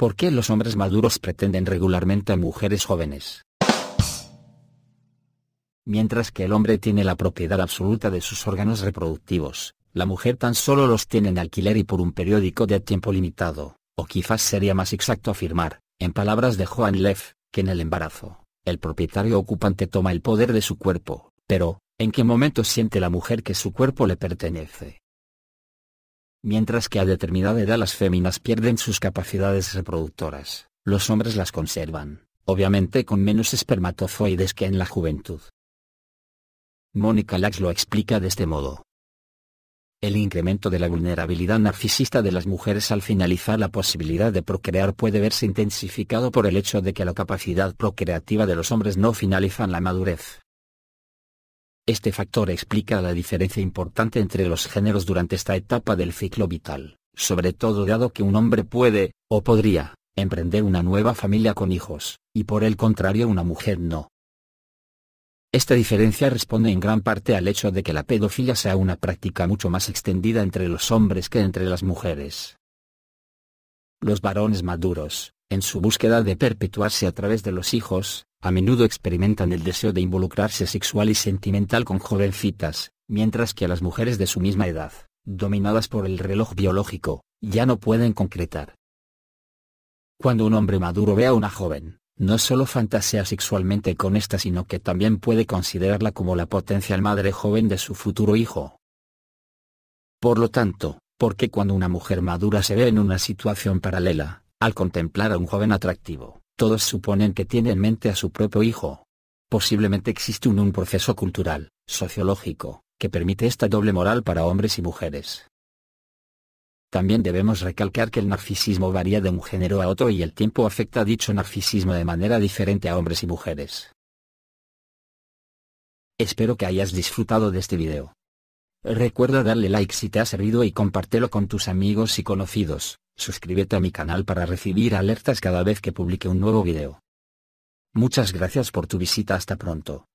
¿Por qué los hombres maduros pretenden regularmente a mujeres jóvenes? Mientras que el hombre tiene la propiedad absoluta de sus órganos reproductivos, la mujer tan solo los tiene en alquiler y por un periódico de tiempo limitado, o quizás sería más exacto afirmar, en palabras de Joan Leff, que en el embarazo, el propietario ocupante toma el poder de su cuerpo, pero, ¿en qué momento siente la mujer que su cuerpo le pertenece? Mientras que a determinada edad las féminas pierden sus capacidades reproductoras, los hombres las conservan, obviamente con menos espermatozoides que en la juventud. Mónica Lax lo explica de este modo. El incremento de la vulnerabilidad narcisista de las mujeres al finalizar la posibilidad de procrear puede verse intensificado por el hecho de que la capacidad procreativa de los hombres no finaliza en la madurez, este factor explica la diferencia importante entre los géneros durante esta etapa del ciclo vital, sobre todo dado que un hombre puede, o podría, emprender una nueva familia con hijos, y por el contrario una mujer no. Esta diferencia responde en gran parte al hecho de que la pedofilia sea una práctica mucho más extendida entre los hombres que entre las mujeres. Los varones maduros, en su búsqueda de perpetuarse a través de los hijos, a menudo experimentan el deseo de involucrarse sexual y sentimental con jovencitas, mientras que a las mujeres de su misma edad, dominadas por el reloj biológico, ya no pueden concretar. Cuando un hombre maduro ve a una joven, no solo fantasea sexualmente con esta sino que también puede considerarla como la potencial madre joven de su futuro hijo. Por lo tanto, porque cuando una mujer madura se ve en una situación paralela, al contemplar a un joven atractivo, todos suponen que tiene en mente a su propio hijo. Posiblemente existe un, un proceso cultural, sociológico, que permite esta doble moral para hombres y mujeres. También debemos recalcar que el narcisismo varía de un género a otro y el tiempo afecta dicho narcisismo de manera diferente a hombres y mujeres. Espero que hayas disfrutado de este video. Recuerda darle like si te ha servido y compártelo con tus amigos y conocidos. Suscríbete a mi canal para recibir alertas cada vez que publique un nuevo video. Muchas gracias por tu visita hasta pronto.